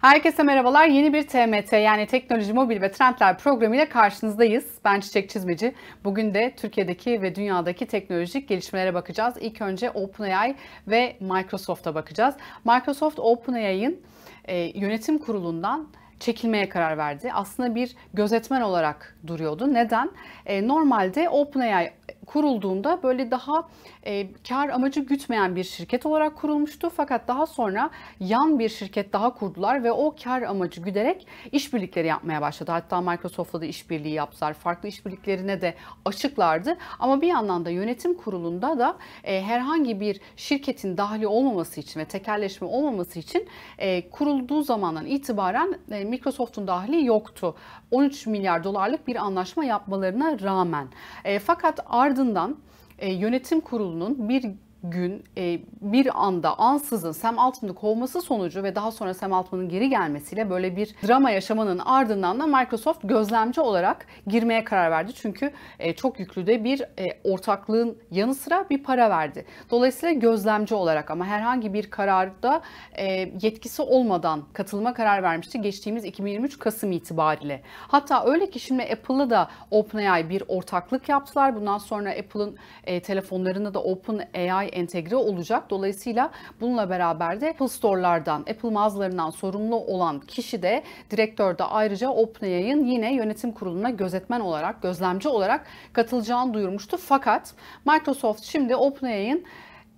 Herkese merhabalar. Yeni bir TMT yani Teknoloji Mobil ve Trendler programıyla karşınızdayız. Ben Çiçek Çizmeci. Bugün de Türkiye'deki ve dünyadaki teknolojik gelişmelere bakacağız. İlk önce OpenAI ve Microsoft'a bakacağız. Microsoft OpenAI'ın e, yönetim kurulundan çekilmeye karar verdi. Aslında bir gözetmen olarak duruyordu. Neden? E, normalde OpenAI kurulduğunda böyle daha e, kar amacı gütmeyen bir şirket olarak kurulmuştu. Fakat daha sonra yan bir şirket daha kurdular ve o kar amacı güderek işbirlikleri yapmaya başladı. Hatta Microsoft'la da işbirliği yaptılar. Farklı işbirliklerine de açıklardı. Ama bir yandan da yönetim kurulunda da e, herhangi bir şirketin dahli olmaması için ve tekerleşme olmaması için e, kurulduğu zamandan itibaren e, Microsoft'un dahli yoktu. 13 milyar dolarlık bir anlaşma yapmalarına rağmen. E, fakat ardından ardından e, yönetim kurulunun bir gün e, bir anda ansızın Sam Altman'ı kovması sonucu ve daha sonra Sam Altman'ın geri gelmesiyle böyle bir drama yaşamanın ardından da Microsoft gözlemci olarak girmeye karar verdi. Çünkü e, çok yüklü de bir e, ortaklığın yanı sıra bir para verdi. Dolayısıyla gözlemci olarak ama herhangi bir kararda e, yetkisi olmadan katılma karar vermişti geçtiğimiz 2023 Kasım itibariyle. Hatta öyle ki şimdi Apple'la da OpenAI bir ortaklık yaptılar. Bundan sonra Apple'ın e, telefonlarını da OpenAI entegre olacak. Dolayısıyla bununla beraber de Apple Store'lardan, Apple mağazalarından sorumlu olan kişi de direktör de ayrıca OpenAI'ın yine yönetim kuruluna gözetmen olarak, gözlemci olarak katılacağını duyurmuştu. Fakat Microsoft şimdi OpenAI'ın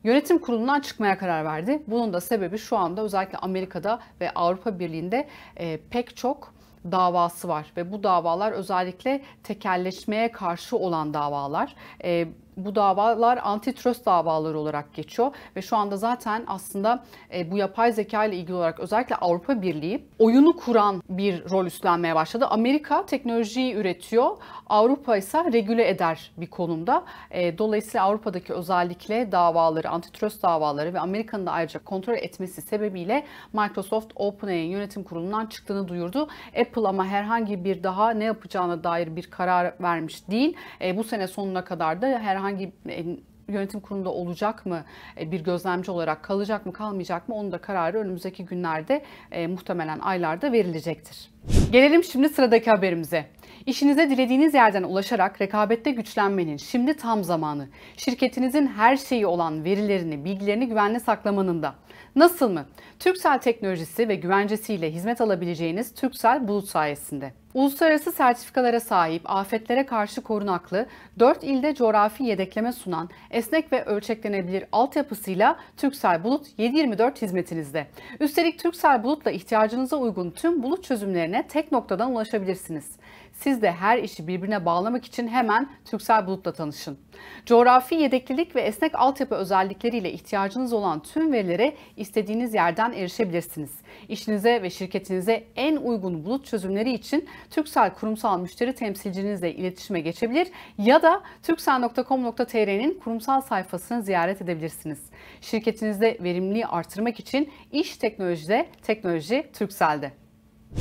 yönetim kurulundan çıkmaya karar verdi. Bunun da sebebi şu anda özellikle Amerika'da ve Avrupa Birliği'nde e, pek çok davası var ve bu davalar özellikle tekelleşmeye karşı olan davalar. E, bu davalar antitrust davaları olarak geçiyor ve şu anda zaten aslında e, bu yapay zeka ile ilgili olarak özellikle Avrupa Birliği oyunu kuran bir rol üstlenmeye başladı. Amerika teknolojiyi üretiyor, Avrupa ise regüle eder bir konumda. E, dolayısıyla Avrupa'daki özellikle davaları, antitrust davaları ve Amerika'nın da ayrıca kontrol etmesi sebebiyle Microsoft OpenAI'nin yönetim kurulundan çıktığını duyurdu. Apple ama herhangi bir daha ne yapacağına dair bir karar vermiş değil. E, bu sene sonuna kadar da herhangi herhangi e, yönetim kurulunda olacak mı, e, bir gözlemci olarak kalacak mı, kalmayacak mı onun da kararı önümüzdeki günlerde e, muhtemelen aylarda verilecektir. Gelelim şimdi sıradaki haberimize. İşinize dilediğiniz yerden ulaşarak rekabette güçlenmenin şimdi tam zamanı. Şirketinizin her şeyi olan verilerini, bilgilerini güvenli saklamanın da. Nasıl mı? Türksel teknolojisi ve güvencesiyle hizmet alabileceğiniz Türksel Bulut sayesinde. Uluslararası sertifikalara sahip, afetlere karşı korunaklı, 4 ilde coğrafi yedekleme sunan, esnek ve ölçeklenebilir altyapısıyla Türksel Bulut 724 hizmetinizde. Üstelik Türksel Bulut'la ihtiyacınıza uygun tüm bulut çözümlerine tek noktadan ulaşabilirsiniz. Siz de her işi birbirine bağlamak için hemen Türksel Bulut'la tanışın. Coğrafi yedeklilik ve esnek altyapı özellikleriyle ihtiyacınız olan tüm verilere istediğiniz yerden erişebilirsiniz. İşinize ve şirketinize en uygun bulut çözümleri için Türksel kurumsal müşteri temsilcinizle iletişime geçebilir ya da türksel.com.tr'nin kurumsal sayfasını ziyaret edebilirsiniz. Şirketinizde verimliliği artırmak için iş teknolojide, teknoloji Türksel'de.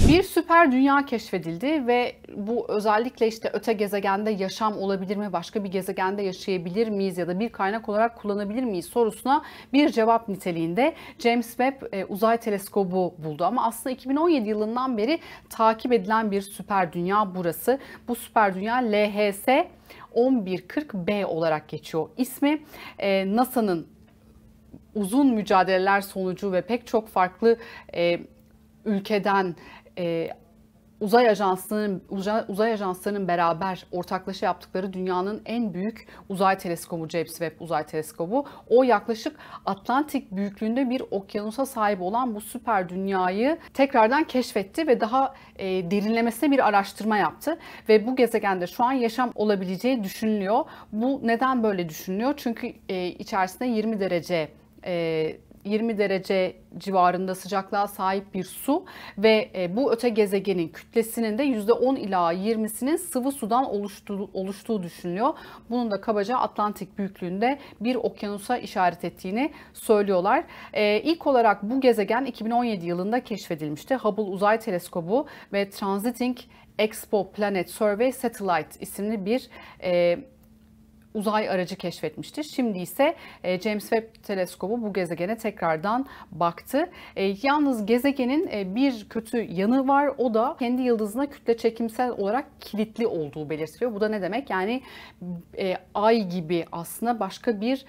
Bir süper dünya keşfedildi ve bu özellikle işte öte gezegende yaşam olabilir mi, başka bir gezegende yaşayabilir miyiz ya da bir kaynak olarak kullanabilir miyiz sorusuna bir cevap niteliğinde James Webb e, Uzay Teleskobu buldu. Ama aslında 2017 yılından beri takip edilen bir süper dünya burası. Bu süper dünya LHS 1140b olarak geçiyor ismi. E, NASA'nın uzun mücadeleler sonucu ve pek çok farklı e, ülkeden e, uzay ajanslarının, uzay ajanslarının beraber ortaklaşa yaptıkları dünyanın en büyük uzay teleskobu James Webb Uzay Teleskobu. O yaklaşık Atlantik büyüklüğünde bir okyanusa sahip olan bu süper dünyayı tekrardan keşfetti ve daha e, derinlemesine bir araştırma yaptı ve bu gezegende şu an yaşam olabileceği düşünülüyor. Bu neden böyle düşünülüyor? Çünkü e, içerisinde 20 derece e, 20 derece civarında sıcaklığa sahip bir su ve e, bu öte gezegenin kütlesinin de %10 ila 20'sinin sıvı sudan oluştuğu, düşünülüyor. Bunun da kabaca Atlantik büyüklüğünde bir okyanusa işaret ettiğini söylüyorlar. E, ilk olarak bu gezegen 2017 yılında keşfedilmişti. Hubble Uzay Teleskobu ve Transiting Expo Planet Survey Satellite isimli bir e, uzay aracı keşfetmişti. Şimdi ise e, James Webb teleskobu bu gezegene tekrardan baktı. E, yalnız gezegenin e, bir kötü yanı var. O da kendi yıldızına kütle çekimsel olarak kilitli olduğu belirtiliyor. Bu da ne demek? Yani ay gibi aslında başka bir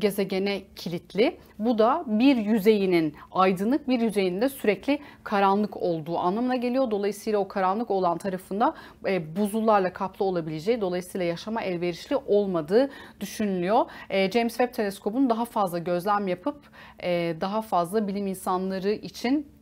gezegene kilitli. Bu da bir yüzeyinin aydınlık bir yüzeyinde sürekli karanlık olduğu anlamına geliyor. Dolayısıyla o karanlık olan tarafında e, buzullarla kaplı olabileceği, dolayısıyla yaşama elverişli olmadığı düşünülüyor. E, James Webb Teleskobu'nun daha fazla gözlem yapıp e, daha fazla bilim insanları için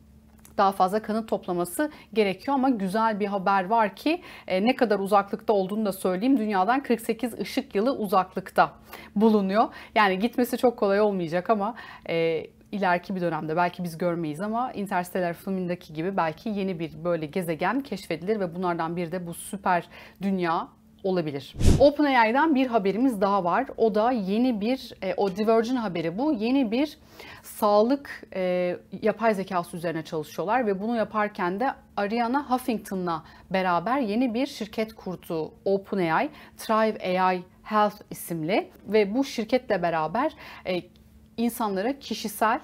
daha fazla kanıt toplaması gerekiyor ama güzel bir haber var ki e, ne kadar uzaklıkta olduğunu da söyleyeyim. Dünyadan 48 ışık yılı uzaklıkta bulunuyor. Yani gitmesi çok kolay olmayacak ama e, ileriki bir dönemde belki biz görmeyiz ama Interstellar filmindeki gibi belki yeni bir böyle gezegen keşfedilir ve bunlardan biri de bu süper dünya olabilir. OpenAI'den bir haberimiz daha var. O da yeni bir, e, o Divergent haberi bu. Yeni bir sağlık e, yapay zekası üzerine çalışıyorlar ve bunu yaparken de Ariana Huffington'la beraber yeni bir şirket kurdu OpenAI, Thrive AI Health isimli ve bu şirketle beraber e, insanlara kişisel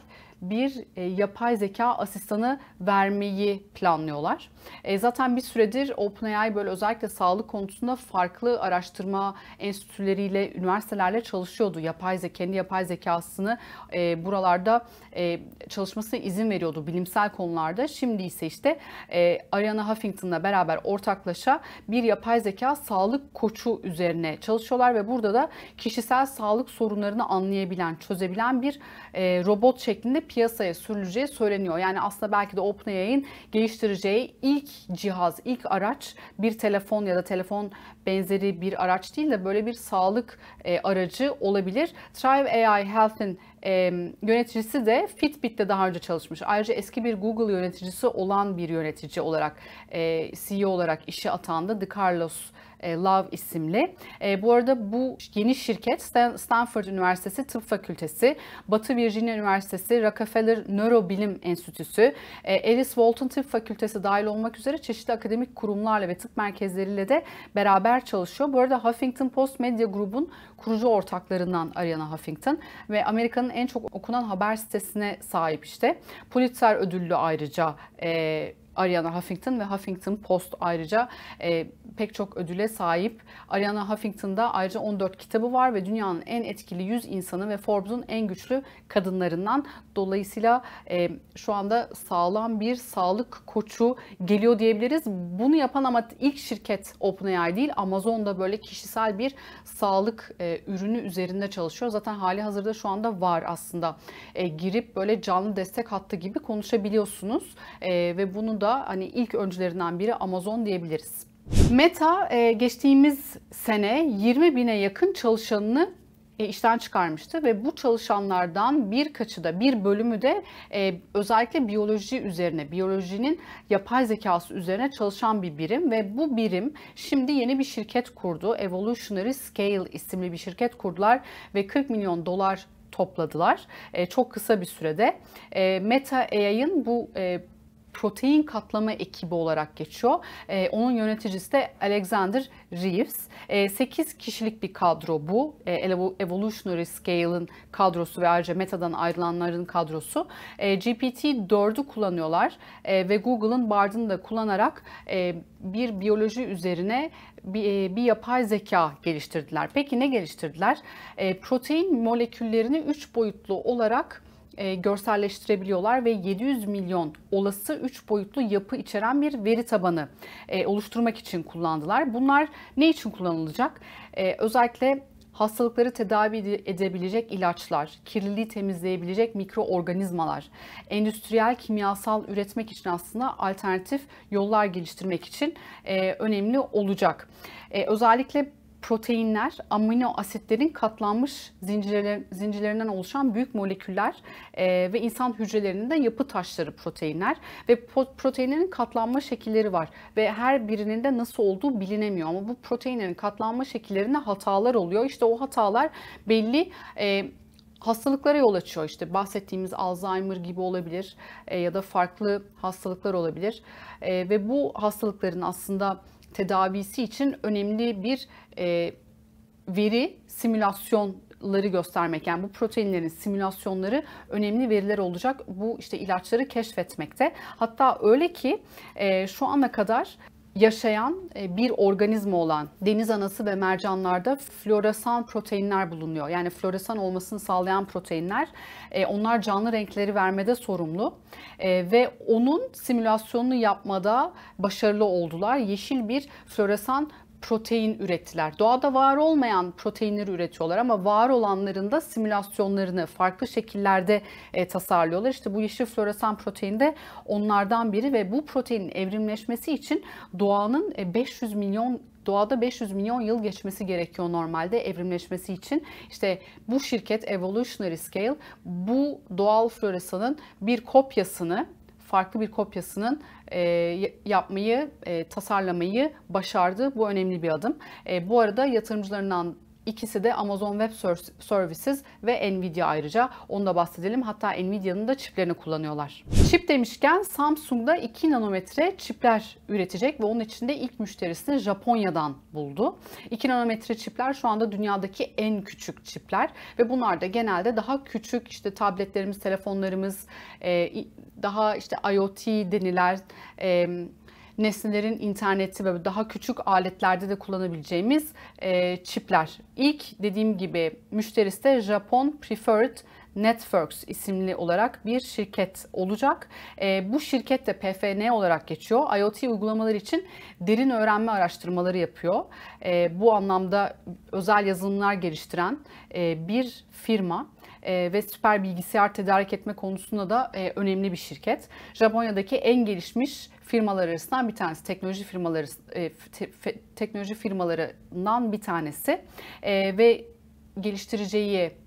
bir e, yapay zeka asistanı vermeyi planlıyorlar. E, zaten bir süredir OpenAI böyle özellikle sağlık konusunda farklı araştırma enstitüleriyle, üniversitelerle çalışıyordu. Yapay zeka, kendi yapay zekasını e, buralarda e, çalışmasına izin veriyordu bilimsel konularda. Şimdi ise işte e, Ariana Huffington'la beraber ortaklaşa bir yapay zeka sağlık koçu üzerine çalışıyorlar ve burada da kişisel sağlık sorunlarını anlayabilen, çözebilen bir e, robot şeklinde piyasaya sürüleceği söyleniyor. Yani aslında belki de OpenAI'nin geliştireceği ilk cihaz, ilk araç bir telefon ya da telefon benzeri bir araç değil de böyle bir sağlık e, aracı olabilir. Thrive AI Health'in e, yöneticisi de Fitbit'te daha önce çalışmış. Ayrıca eski bir Google yöneticisi olan bir yönetici olarak, e, CEO olarak işe atandı. De Carlos e, Love isimli. E, bu arada bu yeni şirket Stanford Üniversitesi Tıp Fakültesi, Batı Virginia Üniversitesi Rockefeller Nörobilim Enstitüsü, Ellis Walton Tıp Fakültesi dahil olmak üzere çeşitli akademik kurumlarla ve tıp merkezleriyle de beraber çalışıyor. Bu arada Huffington Post Medya Group'un kurucu ortaklarından Ariana Huffington ve Amerika'nın en çok okunan haber sitesine sahip işte. Pulitzer ödüllü ayrıca e, Ariana Huffington ve Huffington Post ayrıca e, pek çok ödüle sahip. Ariana Huffington'da ayrıca 14 kitabı var ve dünyanın en etkili 100 insanı ve Forbes'un en güçlü kadınlarından. Dolayısıyla e, şu anda sağlam bir sağlık koçu geliyor diyebiliriz. Bunu yapan ama ilk şirket OpenAI değil Amazon'da böyle kişisel bir sağlık e, ürünü üzerinde çalışıyor. Zaten hali hazırda şu anda var aslında. E, girip böyle canlı destek hattı gibi konuşabiliyorsunuz e, ve bunun da hani ilk öncülerinden biri Amazon diyebiliriz. Meta e, geçtiğimiz sene 20 bine yakın çalışanını e, işten çıkarmıştı ve bu çalışanlardan birkaçı da bir bölümü de e, özellikle biyoloji üzerine, biyolojinin yapay zekası üzerine çalışan bir birim ve bu birim şimdi yeni bir şirket kurdu. Evolutionary Scale isimli bir şirket kurdular ve 40 milyon dolar topladılar. E, çok kısa bir sürede. E, Meta AI'ın bu e, protein katlama ekibi olarak geçiyor. E, onun yöneticisi de Alexander Reeves. E, ee, 8 kişilik bir kadro bu. E, Evolutionary Scale'ın kadrosu ve ayrıca Meta'dan ayrılanların kadrosu. E, GPT-4'ü kullanıyorlar e, ve Google'ın Bard'ını da kullanarak e, bir biyoloji üzerine bir, e, bir yapay zeka geliştirdiler. Peki ne geliştirdiler? E, protein moleküllerini 3 boyutlu olarak e, görselleştirebiliyorlar ve 700 milyon olası 3 boyutlu yapı içeren bir veri tabanı e, oluşturmak için kullandılar. Bunlar ne için kullanılacak? E, özellikle hastalıkları tedavi edebilecek ilaçlar, kirliliği temizleyebilecek mikroorganizmalar, endüstriyel kimyasal üretmek için aslında alternatif yollar geliştirmek için e, önemli olacak. E, özellikle proteinler, amino asitlerin katlanmış zincirler, zincirlerinden oluşan büyük moleküller e, ve insan hücrelerinin de yapı taşları proteinler ve proteinlerin katlanma şekilleri var ve her birinin de nasıl olduğu bilinemiyor ama bu proteinlerin katlanma şekillerinde hatalar oluyor. İşte o hatalar belli e, hastalıklara yol açıyor. İşte bahsettiğimiz Alzheimer gibi olabilir e, ya da farklı hastalıklar olabilir. E, ve bu hastalıkların aslında tedavisi için önemli bir e, veri simülasyon ları göstermek yani bu proteinlerin simülasyonları önemli veriler olacak bu işte ilaçları keşfetmekte. Hatta öyle ki e, şu ana kadar yaşayan e, bir organizma olan deniz anası ve mercanlarda floresan proteinler bulunuyor. Yani floresan olmasını sağlayan proteinler. E, onlar canlı renkleri vermede sorumlu e, ve onun simülasyonunu yapmada başarılı oldular. Yeşil bir floresan protein ürettiler. Doğada var olmayan proteinleri üretiyorlar ama var olanların da simülasyonlarını farklı şekillerde e, tasarlıyorlar. İşte bu yeşil floresan protein de onlardan biri ve bu proteinin evrimleşmesi için doğanın 500 e, milyon doğada 500 milyon yıl geçmesi gerekiyor normalde evrimleşmesi için. İşte bu şirket Evolutionary Scale bu doğal floresanın bir kopyasını farklı bir kopyasının e, yapmayı, e, tasarlamayı başardı. Bu önemli bir adım. E, bu arada yatırımcılarından İkisi de Amazon Web Services ve Nvidia ayrıca. Onu da bahsedelim. Hatta Nvidia'nın da çiplerini kullanıyorlar. Çip demişken Samsung'da 2 nanometre çipler üretecek ve onun için de ilk müşterisini Japonya'dan buldu. 2 nanometre çipler şu anda dünyadaki en küçük çipler ve bunlar da genelde daha küçük işte tabletlerimiz, telefonlarımız, e, daha işte IoT denilen e, nesnelerin interneti ve daha küçük aletlerde de kullanabileceğimiz e, çipler. İlk dediğim gibi müşterisi de Japon Preferred Networks isimli olarak bir şirket olacak. E, bu şirket de PFN olarak geçiyor. IoT uygulamalar için derin öğrenme araştırmaları yapıyor. E, bu anlamda özel yazılımlar geliştiren e, bir firma e, ve süper bilgisayar tedarik etme konusunda da e, önemli bir şirket. Japonya'daki en gelişmiş firmalar arasından bir tanesi, teknoloji firmaları e, te, fe, teknoloji firmalarından bir tanesi e, ve geliştireceği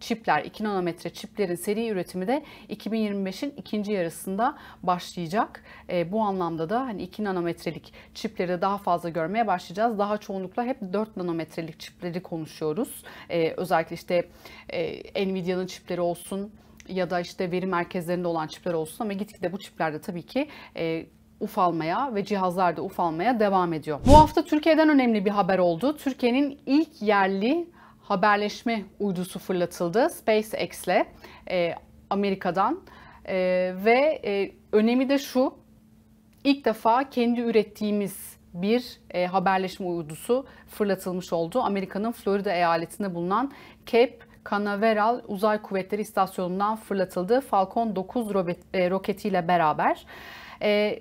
çipler, 2 nanometre çiplerin seri üretimi de 2025'in ikinci yarısında başlayacak. E, bu anlamda da hani 2 nanometrelik çipleri daha fazla görmeye başlayacağız. Daha çoğunlukla hep 4 nanometrelik çipleri konuşuyoruz. E, özellikle işte e, Nvidia'nın çipleri olsun ya da işte veri merkezlerinde olan çipler olsun ama gitgide bu çiplerde tabii ki e, ufalmaya ve cihazlarda ufalmaya devam ediyor. Bu hafta Türkiye'den önemli bir haber oldu. Türkiye'nin ilk yerli haberleşme uydusu fırlatıldı SpaceX'le e, Amerika'dan e, ve e, önemi de şu ilk defa kendi ürettiğimiz bir e, haberleşme uydusu fırlatılmış oldu. Amerika'nın Florida eyaletinde bulunan Cape Canaveral Uzay Kuvvetleri İstasyonu'ndan fırlatıldı Falcon 9 e, roketiyle beraber. E,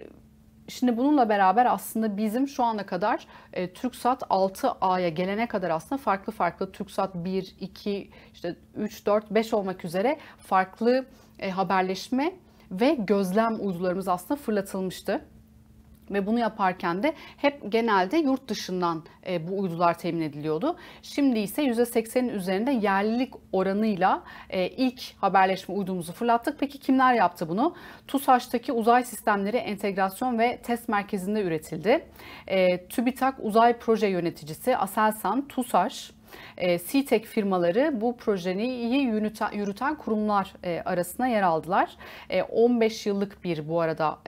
Şimdi bununla beraber aslında bizim şu ana kadar e, TürkSat 6A'ya gelene kadar aslında farklı farklı TürkSat 1, 2, işte 3, 4, 5 olmak üzere farklı e, haberleşme ve gözlem uydularımız aslında fırlatılmıştı ve bunu yaparken de hep genelde yurt dışından e, bu uydular temin ediliyordu. Şimdi ise %80'in üzerinde yerlilik oranıyla e, ilk haberleşme uydumuzu fırlattık. Peki kimler yaptı bunu? TUSAŞ'taki uzay sistemleri entegrasyon ve test merkezinde üretildi. E, TÜBİTAK uzay proje yöneticisi Aselsan, TUSAŞ, e, CTEK firmaları bu projeyi yürüten, yürüten kurumlar e, arasına yer aldılar. 15 e, yıllık bir bu arada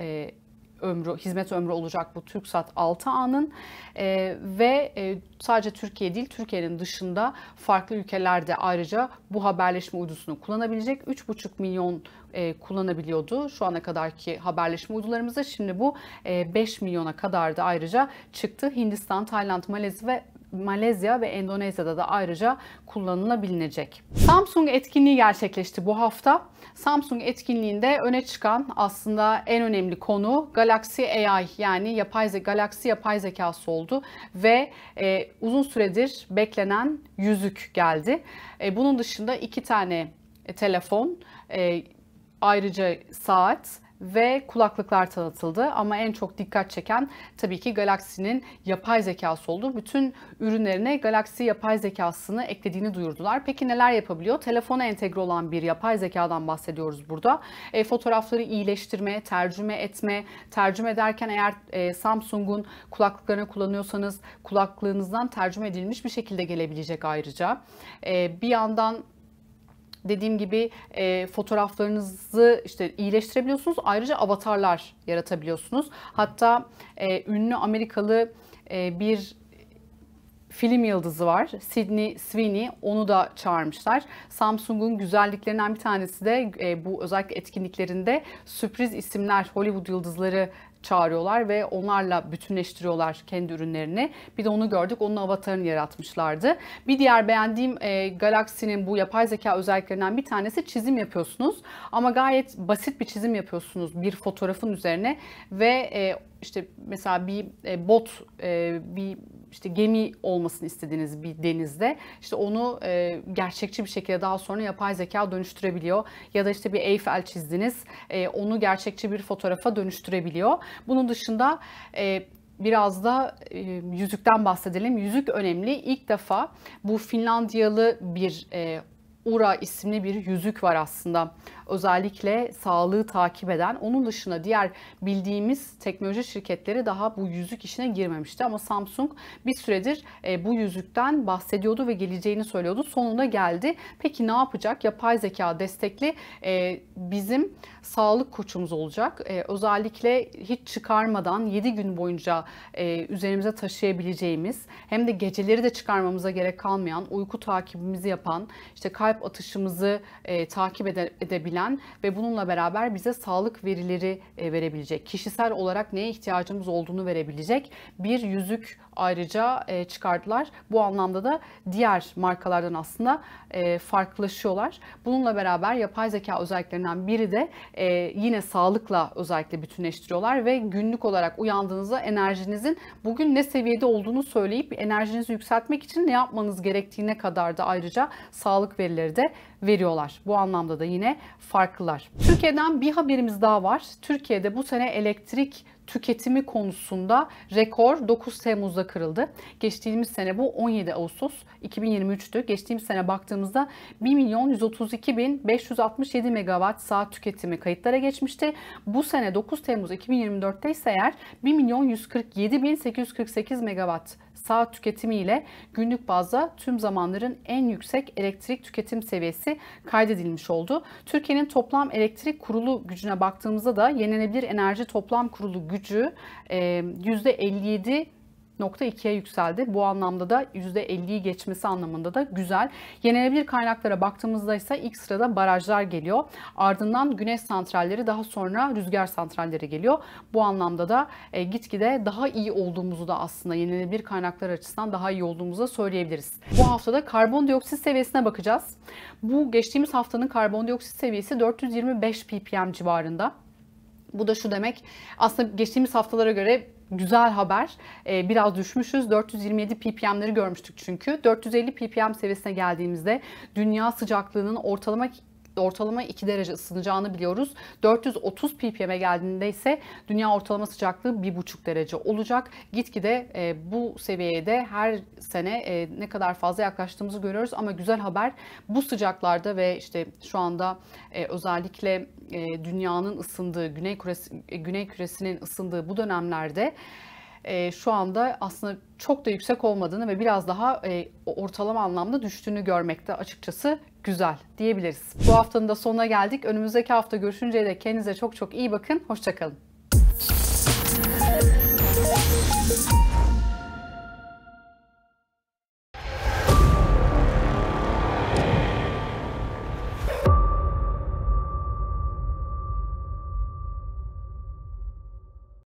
ömrü, hizmet ömrü olacak bu TürkSat 6A'nın e, ee, ve e, sadece Türkiye değil Türkiye'nin dışında farklı ülkelerde ayrıca bu haberleşme uydusunu kullanabilecek 3,5 milyon e, kullanabiliyordu şu ana kadarki haberleşme uydularımızda. Şimdi bu e, 5 milyona kadar da ayrıca çıktı. Hindistan, Tayland, Malezya ve Malezya ve Endonezya'da da ayrıca kullanılabilecek. Samsung etkinliği gerçekleşti bu hafta. Samsung etkinliğinde öne çıkan aslında en önemli konu Galaxy AI yani yapay Galaxy yapay zekası oldu ve e, uzun süredir beklenen yüzük geldi. E, bunun dışında iki tane telefon, e, ayrıca saat ve kulaklıklar tanıtıldı. Ama en çok dikkat çeken tabii ki Galaxy'nin yapay zekası oldu. Bütün ürünlerine Galaxy yapay zekasını eklediğini duyurdular. Peki neler yapabiliyor? Telefona entegre olan bir yapay zekadan bahsediyoruz burada. E, fotoğrafları iyileştirme, tercüme etme, tercüme derken eğer e, Samsung'un kulaklıklarını kullanıyorsanız kulaklığınızdan tercüme edilmiş bir şekilde gelebilecek ayrıca. E, bir yandan Dediğim gibi e, fotoğraflarınızı işte iyileştirebiliyorsunuz. Ayrıca avatarlar yaratabiliyorsunuz. Hatta e, ünlü Amerikalı e, bir film yıldızı var. Sydney Sweeney. Onu da çağırmışlar. Samsung'un güzelliklerinden bir tanesi de e, bu özellikle etkinliklerinde sürpriz isimler, Hollywood yıldızları çağırıyorlar ve onlarla bütünleştiriyorlar kendi ürünlerini. Bir de onu gördük. Onun avatarını yaratmışlardı. Bir diğer beğendiğim e, Galaxy'nin bu yapay zeka özelliklerinden bir tanesi çizim yapıyorsunuz. Ama gayet basit bir çizim yapıyorsunuz bir fotoğrafın üzerine ve e, işte mesela bir e, bot e, bir işte gemi olmasını istediğiniz bir denizde işte onu e, gerçekçi bir şekilde daha sonra yapay zeka dönüştürebiliyor. Ya da işte bir Eiffel çizdiniz e, onu gerçekçi bir fotoğrafa dönüştürebiliyor. Bunun dışında e, biraz da e, yüzükten bahsedelim. Yüzük önemli. İlk defa bu Finlandiyalı bir e, Ura isimli bir yüzük var aslında özellikle sağlığı takip eden. Onun dışında diğer bildiğimiz teknoloji şirketleri daha bu yüzük işine girmemişti. Ama Samsung bir süredir e, bu yüzükten bahsediyordu ve geleceğini söylüyordu. Sonunda geldi. Peki ne yapacak? Yapay zeka destekli e, bizim sağlık koçumuz olacak. E, özellikle hiç çıkarmadan 7 gün boyunca üzerimize taşıyabileceğimiz hem de geceleri de çıkarmamıza gerek kalmayan uyku takibimizi yapan işte kalp atışımızı takip edebilen güvenen ve bununla beraber bize sağlık verileri e, verebilecek, kişisel olarak neye ihtiyacımız olduğunu verebilecek bir yüzük ayrıca e, çıkardılar. Bu anlamda da diğer markalardan aslında e, farklılaşıyorlar. Bununla beraber yapay zeka özelliklerinden biri de yine sağlıkla özellikle bütünleştiriyorlar ve günlük olarak uyandığınızda enerjinizin bugün ne seviyede olduğunu söyleyip enerjinizi yükseltmek için ne yapmanız gerektiğine kadar da ayrıca sağlık verileri de veriyorlar. Bu anlamda da yine farklılar. Türkiye'den bir haberimiz daha var. Türkiye'de bu sene elektrik tüketimi konusunda rekor 9 Temmuz'da kırıldı. Geçtiğimiz sene bu 17 Ağustos 2023'tü. Geçtiğimiz sene baktığımızda 1 milyon 132 bin 567 megawatt saat tüketimi kayıtlara geçmişti. Bu sene 9 Temmuz 2024'te ise eğer 1 milyon 147 bin 848 megawatt saat tüketimiyle günlük bazda tüm zamanların en yüksek elektrik tüketim seviyesi kaydedilmiş oldu. Türkiye'nin toplam elektrik kurulu gücüne baktığımızda da yenilenebilir enerji toplam kurulu gücü %57 %2'ye yükseldi. Bu anlamda da %50'yi geçmesi anlamında da güzel. Yenilebilir kaynaklara baktığımızda ise ilk sırada barajlar geliyor. Ardından güneş santralleri daha sonra rüzgar santralleri geliyor. Bu anlamda da e, gitgide daha iyi olduğumuzu da aslında yenilebilir kaynaklar açısından daha iyi olduğumuzu da söyleyebiliriz. Bu haftada karbondioksit seviyesine bakacağız. Bu geçtiğimiz haftanın karbondioksit seviyesi 425 ppm civarında. Bu da şu demek aslında geçtiğimiz haftalara göre güzel haber. E, biraz düşmüşüz. 427 ppm'leri görmüştük çünkü. 450 ppm seviyesine geldiğimizde dünya sıcaklığının ortalama ortalama 2 derece ısınacağını biliyoruz. 430 ppm'e geldiğinde ise dünya ortalama sıcaklığı 1,5 derece olacak. Gitgide e, bu seviyeye de her sene e, ne kadar fazla yaklaştığımızı görüyoruz ama güzel haber bu sıcaklarda ve işte şu anda e, özellikle e, dünyanın ısındığı, güney küresi, e, güney küresinin ısındığı bu dönemlerde e, şu anda aslında çok da yüksek olmadığını ve biraz daha e, ortalama anlamda düştüğünü görmekte açıkçası güzel diyebiliriz. Bu haftanın da sonuna geldik. Önümüzdeki hafta görüşünceye de kendinize çok çok iyi bakın. Hoşçakalın.